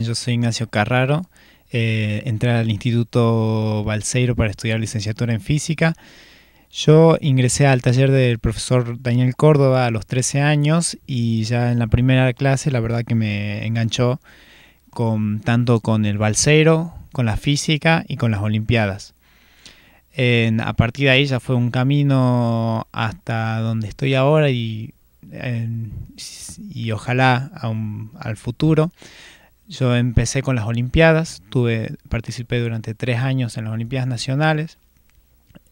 Yo soy Ignacio Carraro. Eh, entré al Instituto Balseiro para estudiar licenciatura en física. Yo ingresé al taller del profesor Daniel Córdoba a los 13 años y ya en la primera clase la verdad que me enganchó con, tanto con el balseiro, con la física y con las Olimpiadas. a partir de ahí ya fue un camino hasta donde estoy ahora y, y ojalá al futuro yo empecé con las Olimpiadas, tuve, participé durante tres años en las Olimpiadas Nacionales,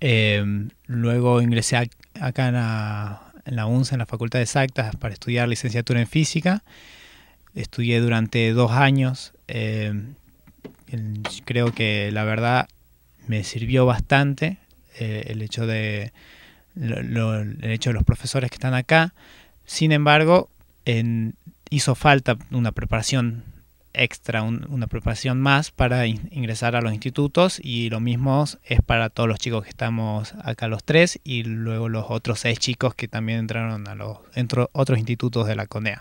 em, luego ingresé acá en la, UNCE, en la Facultad de Exactas, para estudiar licenciatura en física. Estudié durante dos años. Em, creo que la verdad me sirvió bastante eh, el, hecho de, el hecho de los profesores que están acá. Sin embargo, hizo falta una preparación extra, una preparación más para ingresar a los institutos y lo mismo es para todos los chicos que estamos acá los tres y luego los otros seis chicos que también entraron a los otros institutos de la CONEA.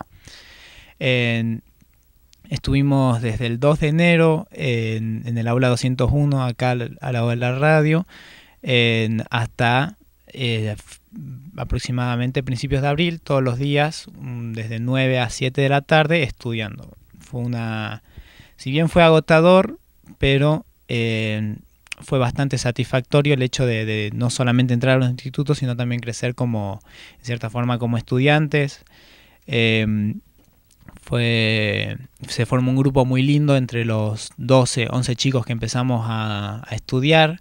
estuvimos desde el 2 de enero en, el aula 201 acá al lado de la radio hasta eh, aproximadamente principios de abril, todos los días, mm, desde 9 a 7 de la tarde, estudiando. Fue una. Si bien fue agotador, pero eh, fue bastante satisfactorio el hecho de, no solamente entrar a los institutos, sino también crecer como, en cierta forma, como estudiantes. Em, fue, se formó un grupo muy lindo entre los 12, 11 chicos que empezamos a, estudiar.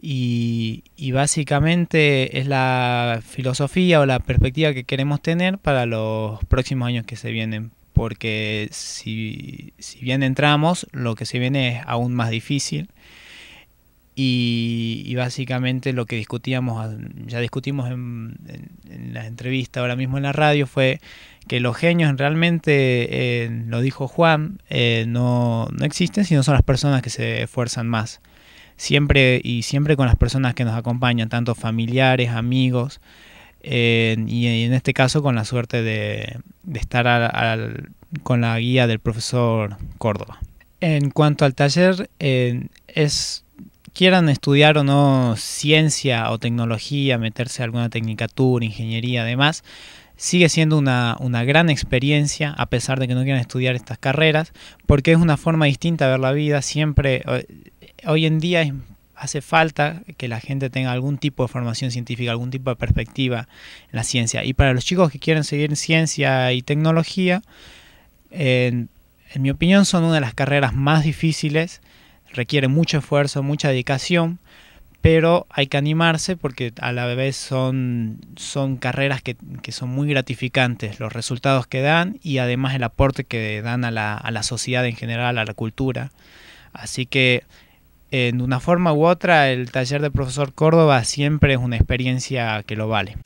y, básicamente es la filosofía o la perspectiva que queremos tener para los próximos años que se vienen porque si, bien entramos, lo que se viene es aún más difícil. Y, básicamente lo que discutíamos, ya discutimos en, la entrevista ahora mismo en la radio, fue que los genios realmente, eh, lo dijo Juan, eh, no, no existen, sino son las personas que se esfuerzan más siempre y siempre con las personas que nos acompañan, tanto familiares, amigos, y en este caso con la suerte de, estar con la guía del profesor Córdoba. En cuanto al taller, es quieran estudiar o no ciencia o tecnología, meterse a alguna tecnicatura, ingeniería, además, sigue siendo una, una, gran experiencia, a pesar de que no quieran estudiar estas carreras, porque es una forma distinta de ver la vida. Siempre, eh, hoy en día es hace falta que la gente tenga algún tipo de formación científica, algún tipo de perspectiva en la ciencia. Y para los chicos que quieren seguir en ciencia y tecnología, en, mi opinión son una de las carreras más difíciles, requiere mucho esfuerzo, mucha dedicación, pero hay que animarse porque a la vez son, son carreras que, son muy gratificantes, los resultados que dan y además el aporte que dan a la, a la sociedad en general, a la cultura. Así que en una forma u otra, el taller de profesor Córdoba siempre es una experiencia que lo vale.